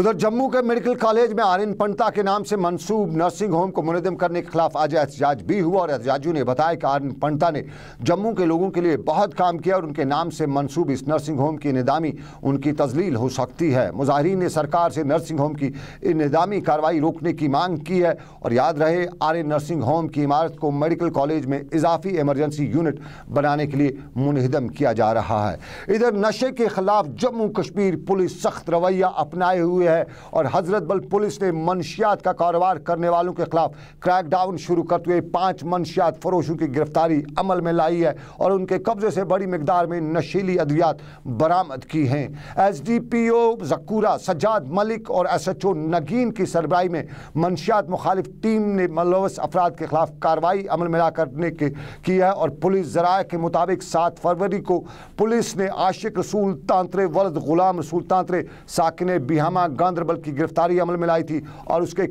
उधर जम्मू के medical college में आर्यन पंडता के नाम से मंसूब नर्सिंग होम को मुनदम करने के खिलाफ आज एहतजाज भी हुआ और एहतजाजों ने बताया कि आर्यन पंडता ने जम्मू के लोगों के लिए बहुत काम किया और उनके नाम से मंसूब इस नर्सिंग होम की निदामी उनकी तजलील हो सकती है मुजाहरीन ने सरकार से नर्सिंग होम की निदामी कार्रवाई रोकने की मांग की है और याद रहे आर्यन नर्सिंग होम की इमारत को मेडिकल कॉलेज में इजाफी एमरजेंसी यूनिट बनाने के लिए मुनहदम किया जा रहा है इधर नशे के खिलाफ जम्मू कश्मीर पुलिस सख्त रवैया अपनाए हुए हुए हैं और हजरतबल पुलिस ने मनशियात का कारोबार करने वालों के खिलाफ क्रैकडाउन शुरू करते हुए पाँच मनशियात फरोशों की गिरफ्तारी अमल में लाई है और उनके कब्जे से बड़ी मकदार में नशीली अद्वियात बरामद की हैं S D P O Zakura Sajjad Malik और एस एच ओ नगीन की सरबराही में मनशियात मुखालिफ टीम ने मलवस अफराद के खिलाफ कार्रवाई अमल में ला करने के की है और पुलिस जराए के मुताबिक सात फरवरी को पुलिस ने आशिक रसूल तांत्रे वर्द गुलाम रसूल तांत्रे साकिन बिहामा गांधरबल की गिरफ्तारी अमल में लाई थी और उसके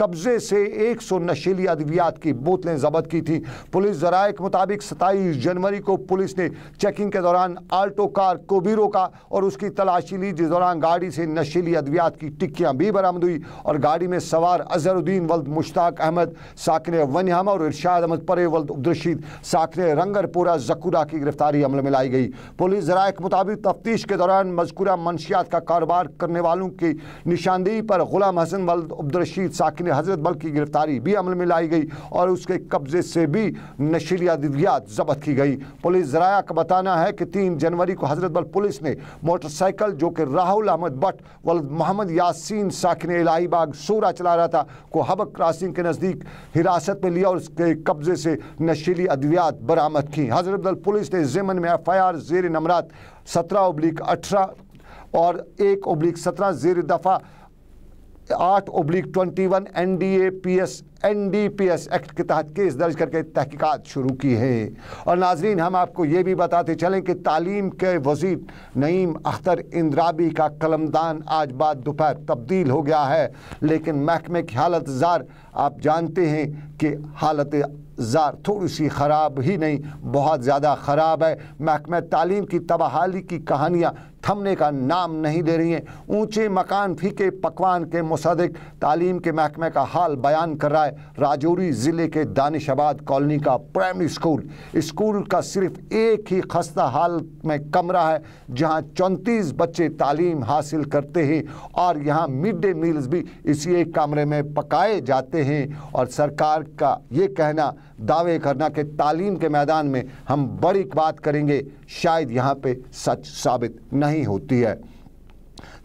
कब्जे से 100 नशीली अद्वियात की बोतलें जब्त की थी पुलिस जराए के मुताबिक सताईस जनवरी को पुलिस ने चेकिंग के दौरान आल्टो कार को भी रोका और उसकी तलाशी ली जिस दौरान गाड़ी से नशीली अद्वियात की टिक्कियाँ भी बरामद हुई और गाड़ी में सवार अजहरुद्दीन वल्द मुश्ताक अहमद साकने वनहमा और इर्शाद अहमद परे वल्द अब्दुलरशीद साकने रंगरपुरा जकूरा की गिरफ्तारी अमल में लाई गई पुलिस जराए के मुताबिक तफ्तीश के दौरान मजकूरा मंशियात का कारोबार करने वालों के की निशानदेही पर गुलाम हसन बल अब्दुलरशीद साकिन हजरत बल की गिरफ्तारी भी अमल में लाई गई और उसके कब्जे से भी नशीली अद्वियात जब्त की गई पुलिस जराया का बताना है कि तीन जनवरी को हजरत बल पुलिस ने मोटरसाइकिल जो कि राहुल अहमद भट्ट वल्द मोहम्मद यासिन साकिन इलाहीबाग सूरा चला रहा था को हबक क्रॉसिंग के नज़दीक हिरासत में लिया और उसके कब्जे से नशीली अद्वियात बरामद की हजरत बल पुलिस ने जेमन में एफ आई आर जेर नमरात सत्रह उबलीक अठारह और एक उब्लिक सत्रह जेर दफ़ा आठ उब्लिक twenty one N D A P S N D P S act के तहत केस दर्ज करके तहकीकत शुरू की है और नाजरीन हम आपको ये भी बताते चलें कि तालीम के वजीर नईम अख्तर इंद्राबी का कलमदान आज बाद दोपहर तब्दील हो गया है लेकिन महकमे की हालत ज़ार आप जानते हैं कि हालत ज़ार थोड़ी सी ख़राब ही नहीं बहुत ज़्यादा ख़राब है महकमे तालीम की तबाहाली की कहानियाँ थमने का नाम नहीं दे रही हैं ऊंचे मकान फीके पकवान के मुसादिक तालीम के महकमे का हाल बयान कर रहा है राजौरी ज़िले के दानिशाबाद कॉलोनी का प्राइमरी स्कूल स्कूल का सिर्फ एक ही खस्ता हाल में कमरा है जहाँ चौंतीस बच्चे तालीम हासिल करते हैं और यहाँ मिड डे मील्स भी इसी एक कमरे में पकाए जाते हैं और सरकार का ये कहना दावे करना कि तालीम के मैदान में हम बड़ी बात करेंगे शायद यहाँ पर सच साबित नहीं नहीं होती है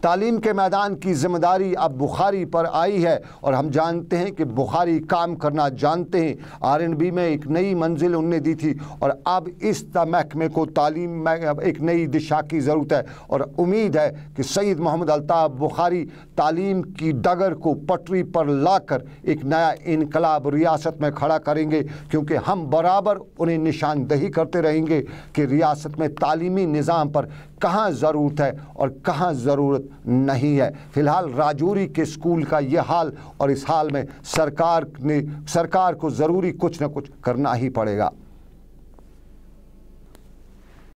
तालीम के मैदान की जिम्मेदारी अब बुखारी पर आई है और हम जानते हैं कि बुखारी काम करना जानते हैं आर एन बी में एक नई मंजिल उनने दी थी और अब इस महकमे को तालीम में एक नई दिशा की ज़रूरत है और उम्मीद है कि सईद मोहम्मद अलताफ़ बुखारी तालीम की डगर को पटरी पर लाकर एक नया इनकलाब रियासत में खड़ा करेंगे क्योंकि हम बराबर उन्हें निशानदही करते रहेंगे कि रियासत में तालीमी निज़ाम पर कहाँ ज़रूरत है और कहाँ ज़रूरत नहीं है फिलहाल राजौरी के स्कूल का यह हाल और इस हाल में सरकार ने सरकार को ज़रूरी कुछ ना कुछ करना ही पड़ेगा